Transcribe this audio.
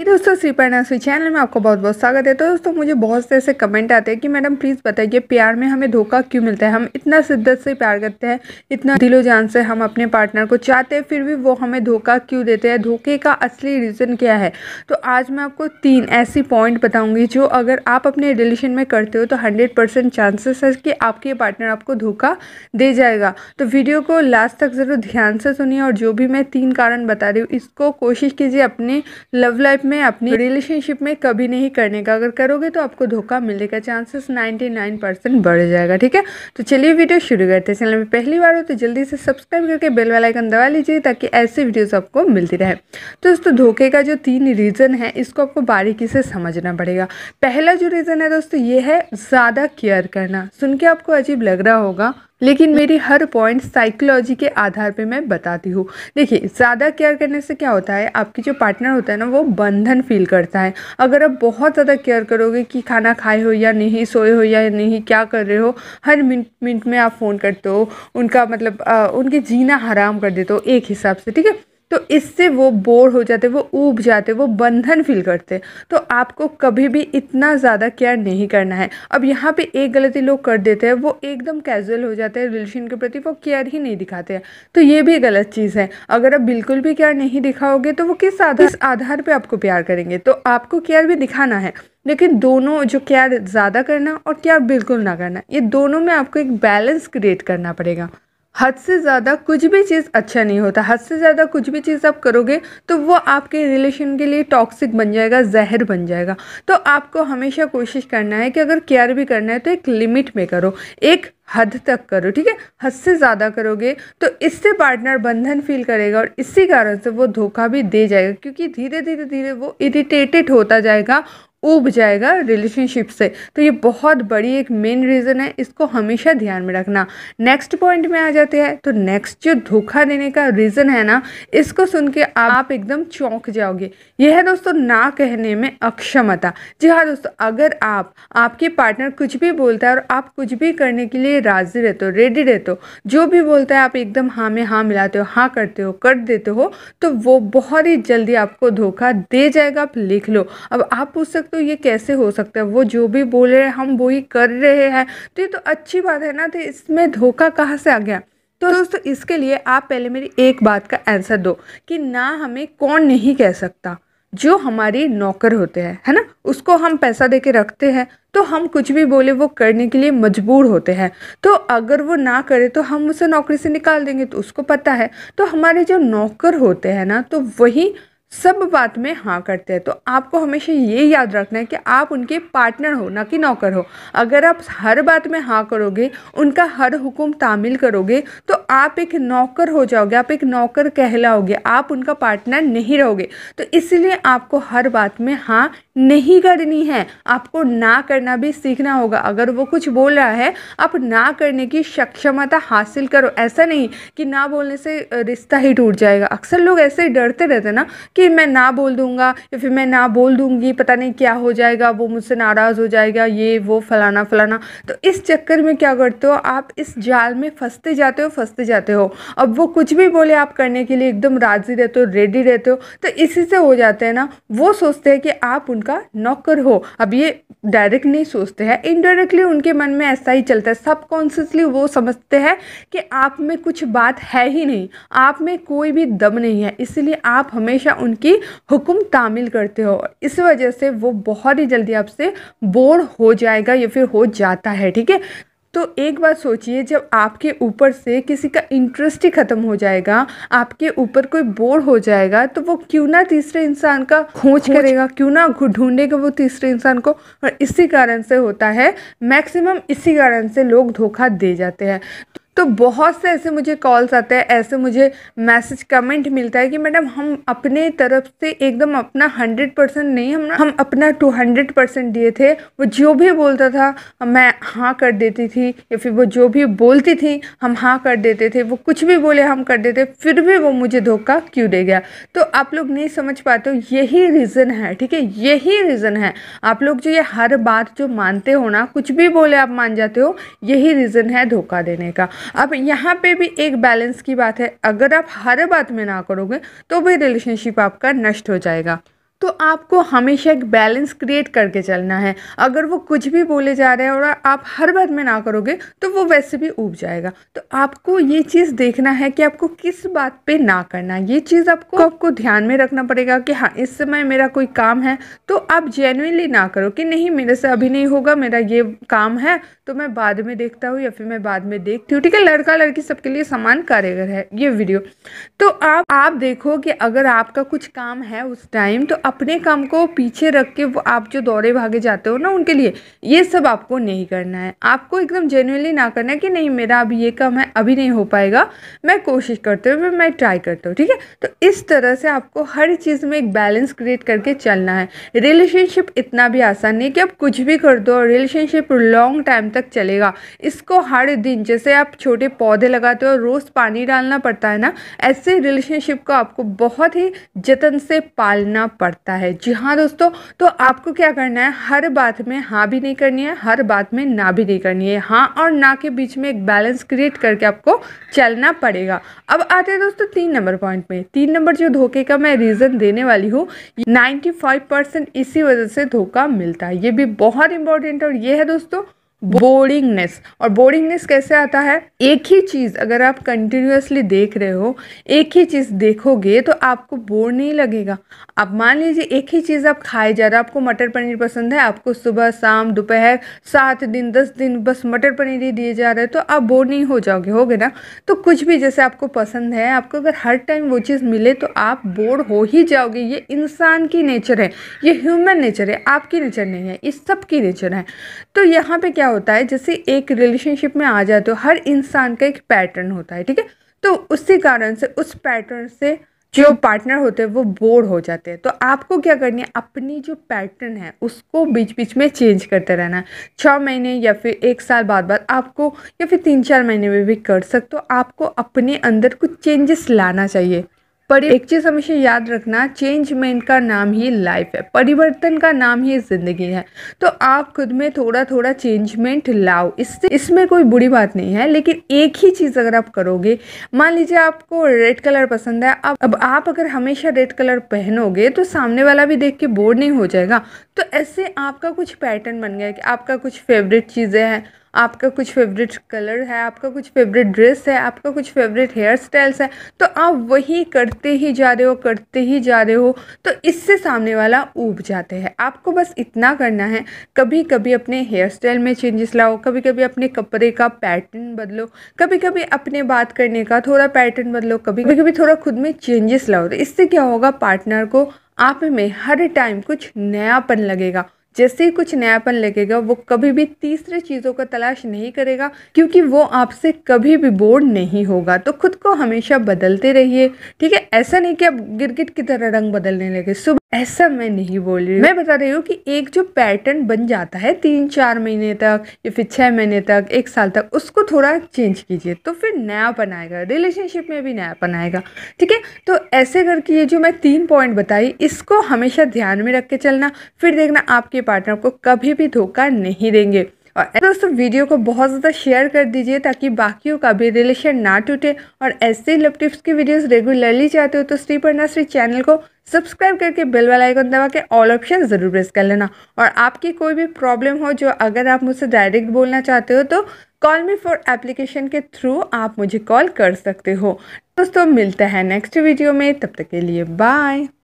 ये दोस्तों श्री चैनल में आपको बहुत बहुत स्वागत है तो दोस्तों मुझे बहुत से ऐसे कमेंट आते हैं कि मैडम प्लीज़ बताइए प्यार में हमें धोखा क्यों मिलता है हम इतना शिद्दत से प्यार करते हैं इतना दिलो जान से हम अपने पार्टनर को चाहते हैं फिर भी वो हमें धोखा क्यों देते हैं धोखे का असली रीज़न क्या है तो आज मैं आपको तीन ऐसी पॉइंट बताऊँगी जो अगर आप अपने रिलेशन में करते हो तो हंड्रेड चांसेस है कि आपके पार्टनर आपको धोखा दे जाएगा तो वीडियो को लास्ट तक ज़रूर ध्यान से सुनिए और जो भी मैं तीन कारण बता रही हूँ इसको कोशिश कीजिए अपने लव लाइफ में अपनी रिलेशनशिप में कभी नहीं करने का अगर करोगे तो आपको धोखा मिलने का चांसेस 99 परसेंट बढ़ जाएगा ठीक है तो चलिए वीडियो शुरू करते हैं चैनल में पहली बार हो तो जल्दी से सब्सक्राइब करके बेल वालाइकन दबा लीजिए ताकि ऐसे वीडियोज आपको मिलती रहे तो दोस्तों धोखे का जो तीन रीज़न है इसको आपको बारीकी से समझना पड़ेगा पहला जो रीज़न है दोस्तों ये है ज़्यादा केयर करना सुन के आपको अजीब लग रहा होगा लेकिन मेरी हर पॉइंट साइकोलॉजी के आधार पे मैं बताती हूँ देखिए ज़्यादा केयर करने से क्या होता है आपकी जो पार्टनर होता है ना वो बंधन फील करता है अगर आप बहुत ज़्यादा केयर करोगे कि खाना खाए हो या नहीं सोए हो या नहीं क्या कर रहे हो हर मिनट मिनट में आप फ़ोन करते हो उनका मतलब आ, उनके जीना हराम कर देते हो एक हिसाब से ठीक है तो इससे वो बोर हो जाते वो ऊब जाते वो बंधन फील करते तो आपको कभी भी इतना ज़्यादा केयर नहीं करना है अब यहाँ पे एक गलती लोग कर देते हैं वो एकदम कैजुअल हो जाते हैं रिलेशन के प्रति वो केयर ही नहीं दिखाते हैं तो ये भी गलत चीज़ है अगर आप बिल्कुल भी केयर नहीं दिखाओगे तो वो किस आधार किस आधार पर आपको प्यार करेंगे तो आपको केयर भी दिखाना है लेकिन दोनों जो केयर ज़्यादा करना और केयर बिल्कुल ना करना ये दोनों में आपको एक बैलेंस क्रिएट करना पड़ेगा हद से ज़्यादा कुछ भी चीज़ अच्छा नहीं होता हद से ज़्यादा कुछ भी चीज़ आप करोगे तो वो आपके रिलेशन के लिए टॉक्सिक बन जाएगा जहर बन जाएगा तो आपको हमेशा कोशिश करना है कि अगर केयर भी करना है तो एक लिमिट में करो एक हद तक करो ठीक है हद से ज़्यादा करोगे तो इससे पार्टनर बंधन फील करेगा और इसी कारण से वो धोखा भी दे जाएगा क्योंकि धीरे धीरे धीरे वो इरिटेटेड होता जाएगा ऊब जाएगा रिलेशनशिप से तो ये बहुत बड़ी एक मेन रीज़न है इसको हमेशा ध्यान में रखना नेक्स्ट पॉइंट में आ जाते हैं तो नेक्स्ट जो धोखा देने का रीज़न है ना इसको सुन के आप एकदम चौंक जाओगे यह है दोस्तों ना कहने में अक्षमता जी हाँ दोस्तों अगर आप आपके पार्टनर कुछ भी बोलता है और आप कुछ भी करने के लिए राजी रहते हो रेडी रहते हो जो भी बोलता है आप एकदम हाँ में हाँ मिलाते हो हाँ करते हो कर देते हो तो वो बहुत ही जल्दी आपको धोखा दे जाएगा आप लिख लो अब आप पूछ सकते हो ये कैसे हो सकता है वो जो भी बोल रहे हैं हम वही कर रहे हैं तो ये तो अच्छी बात है ना तो इसमें धोखा कहाँ से आ गया तो दोस्तों इसके लिए आप पहले मेरी एक बात का आंसर दो कि ना हमें कौन नहीं कह सकता जो हमारी नौकर होते हैं है ना उसको हम पैसा दे के रखते हैं तो हम कुछ भी बोले वो करने के लिए मजबूर होते हैं तो अगर वो ना करे तो हम उसे नौकरी से निकाल देंगे तो उसको पता है तो हमारे जो नौकर होते हैं ना तो वही सब बात में हाँ करते हैं तो आपको हमेशा ये याद रखना है कि आप उनके पार्टनर हो ना कि नौकर हो अगर आप हर बात में हाँ करोगे उनका हर हुक्म तामिल करोगे तो आप एक नौकर हो जाओगे आप एक नौकर कहलाओगे आप उनका पार्टनर नहीं रहोगे तो इसलिए आपको हर बात में हाँ नहीं करनी है आपको ना करना भी सीखना होगा अगर वो कुछ बोल रहा है आप ना करने की सक्षमता हासिल करो ऐसा नहीं कि ना बोलने से रिश्ता ही टूट जाएगा अक्सर लोग ऐसे डरते रहते ना कि मैं ना बोल दूँगा या फिर मैं ना बोल दूँगी पता नहीं क्या हो जाएगा वो मुझसे नाराज़ हो जाएगा ये वो फलाना फलाना तो इस चक्कर में क्या करते हो आप इस जाल में फंसते जाते हो फंसते सीखते जाते हो अब वो कुछ भी बोले आप करने के लिए एकदम राज़ी रहते हो रेडी रहते हो तो इसी से हो जाते हैं ना वो सोचते हैं कि आप उनका नौकर हो अब ये डायरेक्ट नहीं सोचते हैं इनडायरेक्टली उनके मन में ऐसा ही चलता है सबकॉन्सियसली वो समझते हैं कि आप में कुछ बात है ही नहीं आप में कोई भी दम नहीं है इसलिए आप हमेशा उनकी हुक्म तामिल करते हो इस वजह से वो बहुत ही जल्दी आपसे बोर हो जाएगा या फिर हो जाता है ठीक है तो एक बात सोचिए जब आपके ऊपर से किसी का इंटरेस्ट ही ख़त्म हो जाएगा आपके ऊपर कोई बोर हो जाएगा तो वो क्यों ना तीसरे इंसान का खोज करेगा क्यों ना ढूंढेगा वो तीसरे इंसान को और इसी कारण से होता है मैक्सिमम इसी कारण से लोग धोखा दे जाते हैं तो बहुत से ऐसे मुझे कॉल्स आते हैं ऐसे मुझे मैसेज कमेंट मिलता है कि मैडम हम अपने तरफ से एकदम अपना हंड्रेड परसेंट नहीं हम हम अपना टू हंड्रेड परसेंट दिए थे वो जो भी बोलता था मैं हाँ कर देती थी या फिर वो जो भी बोलती थी हम हाँ कर देते थे वो कुछ भी बोले हम कर देते फिर भी वो मुझे धोखा क्यों दे गया तो आप लोग नहीं समझ पाते हो यही रीज़न है ठीक है यही रीज़न है आप लोग जो ये हर बात जो मानते हो ना कुछ भी बोले आप मान जाते हो यही रीज़न है धोखा देने का अब यहाँ पे भी एक बैलेंस की बात है अगर आप हर बात में ना करोगे तो भी रिलेशनशिप आपका नष्ट हो जाएगा तो आपको हमेशा एक बैलेंस क्रिएट करके चलना है अगर वो कुछ भी बोले जा रहे हैं और आप हर बात में ना करोगे तो वो वैसे भी उब जाएगा तो आपको ये चीज़ देखना है कि आपको किस बात पे ना करना ये चीज़ आपको आपको ध्यान में रखना पड़ेगा कि हाँ इस समय मेरा कोई काम है तो आप जेनुइनली ना करो कि नहीं मेरे से अभी नहीं होगा मेरा ये काम है तो मैं बाद में देखता हूँ या फिर मैं बाद में देखती हूँ ठीक है लड़का लड़की सबके लिए समान कारीगर है ये वीडियो तो आप आप देखो कि अगर आपका कुछ काम है उस टाइम तो अपने काम को पीछे रख के आप जो दौड़े भागे जाते हो ना उनके लिए ये सब आपको नहीं करना है आपको एकदम जेन्यूनली ना करना है कि नहीं मेरा अभी ये काम है अभी नहीं हो पाएगा मैं कोशिश करते हुए मैं ट्राई करता हूँ ठीक है तो इस तरह से आपको हर चीज़ में एक बैलेंस क्रिएट करके चलना है रिलेशनशिप इतना भी आसान नहीं कि आप कुछ भी कर दो रिलेशनशिप लॉन्ग टाइम तक चलेगा इसको हर दिन जैसे आप छोटे पौधे लगाते हो रोज़ पानी डालना पड़ता है ना ऐसे रिलेशनशिप को आपको बहुत ही जतन से पालना पड़ता सकता है जी हाँ दोस्तों तो आपको क्या करना है हर बात में हाँ भी नहीं करनी है हर बात में ना भी नहीं करनी है हाँ और ना के बीच में एक बैलेंस क्रिएट करके आपको चलना पड़ेगा अब आते हैं दोस्तों तीन नंबर पॉइंट में तीन नंबर जो धोखे का मैं रीज़न देने वाली हूँ नाइन्टी इसी वजह से धोखा मिलता है ये भी बहुत इंपॉर्टेंट और ये है दोस्तों बोरिंगनेस और बोरिंगनेस कैसे आता है एक ही चीज़ अगर आप कंटिन्यूसली देख रहे हो एक ही चीज़ देखोगे तो आपको बोर नहीं लगेगा आप मान लीजिए एक ही चीज़ आप खाए जा रहे हो आपको मटर पनीर पसंद है आपको सुबह शाम दोपहर सात दिन दस दिन बस मटर पनीर ही दिए जा रहे हैं तो आप बोर नहीं हो जाओगे हो ना तो कुछ भी जैसे आपको पसंद है आपको अगर हर टाइम वो चीज़ मिले तो आप बोर हो ही जाओगे ये इंसान की नेचर है ये ह्यूमन नेचर है आपकी नेचर नहीं है इस सब की नेचर है तो यहाँ पर क्या होता है जैसे एक रिलेशनशिप में आ जाते हो हर इंसान का एक पैटर्न होता है ठीक है तो उसी कारण से उस पैटर्न से जो पार्टनर होते हैं वो बोर हो जाते हैं तो आपको क्या करनी है अपनी जो पैटर्न है उसको बीच बीच में चेंज करते रहना है छः महीने या फिर एक साल बाद बाद आपको या फिर तीन चार महीने में भी कर सकते हो आपको अपने अंदर कुछ चेंजेस लाना चाहिए पर एक चीज़ हमेशा याद रखना चेंजमेंट का नाम ही लाइफ है परिवर्तन का नाम ही ज़िंदगी है तो आप खुद में थोड़ा थोड़ा चेंजमेंट लाओ इससे इसमें कोई बुरी बात नहीं है लेकिन एक ही चीज़ अगर आप करोगे मान लीजिए आपको रेड कलर पसंद है अब अब आप अगर हमेशा रेड कलर पहनोगे तो सामने वाला भी देख के बोर नहीं हो जाएगा तो ऐसे आपका कुछ पैटर्न बन गया कि आपका कुछ फेवरेट चीज़ें हैं आपका कुछ फेवरेट कलर है आपका कुछ फेवरेट ड्रेस है आपका कुछ फेवरेट हेयर स्टाइल्स है तो आप वही करते ही जा रहे हो करते ही जा रहे हो तो इससे सामने वाला ऊब जाते हैं आपको बस इतना करना है कभी कभी अपने हेयर स्टाइल में चेंजेस लाओ कभी कभी अपने कपड़े का पैटर्न बदलो कभी कभी अपने बात करने का थोड़ा पैटर्न बदलो कभी कभी कभी थोड़ा खुद में चेंजेस लाओ तो इससे क्या होगा पार्टनर को आप में हर टाइम कुछ नयापन लगेगा जैसे ही कुछ नयापन लगेगा वो कभी भी तीसरे चीज़ों का तलाश नहीं करेगा क्योंकि वो आपसे कभी भी बोर्ड नहीं होगा तो खुद को हमेशा बदलते रहिए ठीक है ऐसा नहीं कि आप गिरगिट की तरह रंग बदलने लगे सुबह ऐसा मैं नहीं बोल रही मैं बता रही हूँ कि एक जो पैटर्न बन जाता है तीन चार महीने तक या फिर छः महीने तक एक साल तक उसको थोड़ा चेंज कीजिए तो फिर नयापन आएगा रिलेशनशिप में भी नयापन आएगा ठीक है तो ऐसे करके ये जो मैं तीन पॉइंट बताई इसको हमेशा ध्यान में रख के चलना फिर देखना आपके आपके पार्टनर को कभी भी धोखा नहीं देंगे और दोस्तों वीडियो को बहुत ज़्यादा शेयर कर दीजिए ताकि बाकियों का भी रिलेशन ना टूटे और ऐसे लव टिप्स की वीडियोस रेगुलरली चाहते हो तो श्री पढ़ना चैनल को सब्सक्राइब करके बेल वाला आइकन दबा के ऑल ऑप्शन ज़रूर प्रेस कर लेना और आपकी कोई भी प्रॉब्लम हो जो अगर आप मुझसे डायरेक्ट बोलना चाहते हो तो कॉल मी फॉर एप्लीकेशन के थ्रू आप मुझे कॉल कर सकते हो दोस्तों मिलता है नेक्स्ट वीडियो में तब तक के लिए बाय